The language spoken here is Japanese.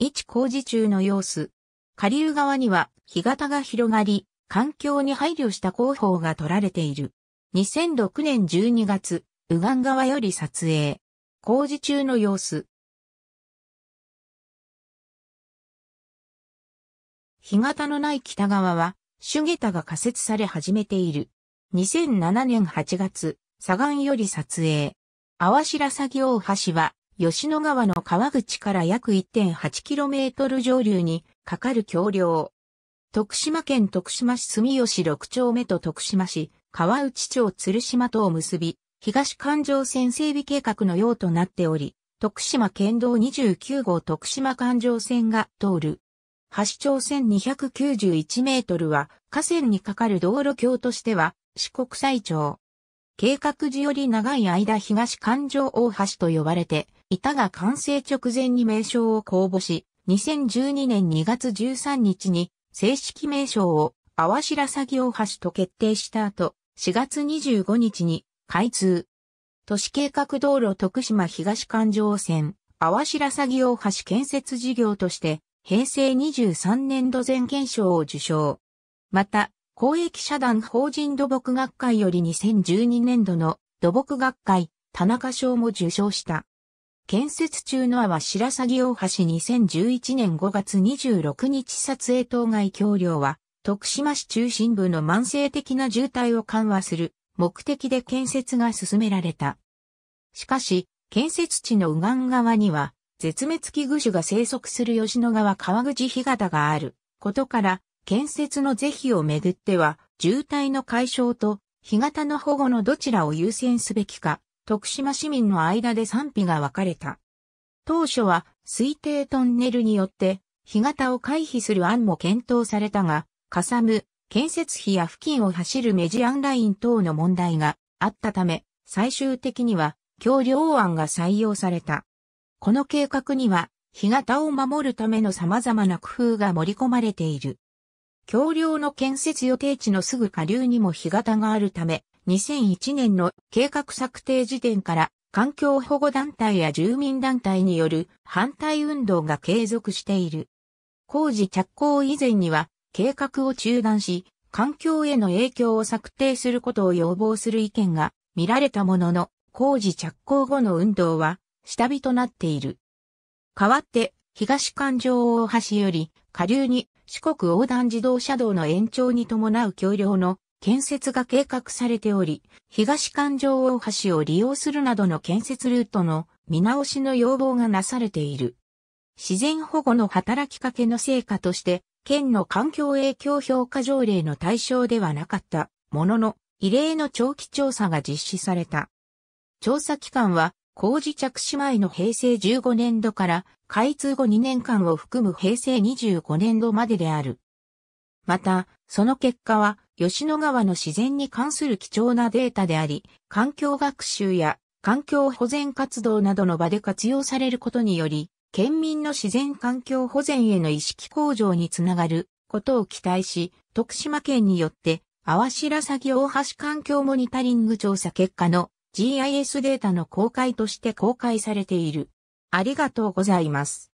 一工事中の様子。下流側には干潟が広がり、環境に配慮した工法が取られている。2006年12月、右岸側より撮影。工事中の様子。干潟のない北側は、主下駄が仮設され始めている。2007年8月、左岸より撮影。あわしら大橋は、吉野川の川口から約 1.8km 上流にかかる橋梁。徳島県徳島市住吉6丁目と徳島市川内町鶴島とを結び、東環状線整備計画のようとなっており、徳島県道29号徳島環状線が通る。橋町線291メートルは河川にかかる道路橋としては四国最長。計画時より長い間東環状大橋と呼ばれて、板が完成直前に名称を公募し、2012年2月13日に正式名称を淡白鷺大橋と決定した後、4月25日に開通。都市計画道路徳島東環状線、淡白鷺大橋建設事業として、平成23年度前検証を受賞。また、公益社団法人土木学会より2012年度の土木学会、田中賞も受賞した。建設中の阿波白鷺大橋2011年5月26日撮影当該橋梁は、徳島市中心部の慢性的な渋滞を緩和する目的で建設が進められた。しかし、建設地の右岸側には、絶滅危惧種が生息する吉野川川口干潟があることから、建設の是非をめぐっては、渋滞の解消と干潟の保護のどちらを優先すべきか、徳島市民の間で賛否が分かれた。当初は推定トンネルによって干潟を回避する案も検討されたが、かさむ、建設費や付近を走るメジアンライン等の問題があったため、最終的には橋梁案が採用された。この計画には、干潟を守るための様々な工夫が盛り込まれている。橋梁の建設予定地のすぐ下流にも干潟があるため、2001年の計画策定時点から環境保護団体や住民団体による反対運動が継続している。工事着工以前には計画を中断し、環境への影響を策定することを要望する意見が見られたものの、工事着工後の運動は下火となっている。代わって、東環状大橋より下流に四国横断自動車道の延長に伴う橋梁の建設が計画されており、東環状大橋を利用するなどの建設ルートの見直しの要望がなされている。自然保護の働きかけの成果として、県の環境影響評価条例の対象ではなかったものの、異例の長期調査が実施された。調査期間は工事着手前の平成15年度から開通後2年間を含む平成25年度までである。また、その結果は、吉野川の自然に関する貴重なデータであり、環境学習や環境保全活動などの場で活用されることにより、県民の自然環境保全への意識向上につながることを期待し、徳島県によって、阿波白鷺大橋環境モニタリング調査結果の GIS データの公開として公開されている。ありがとうございます。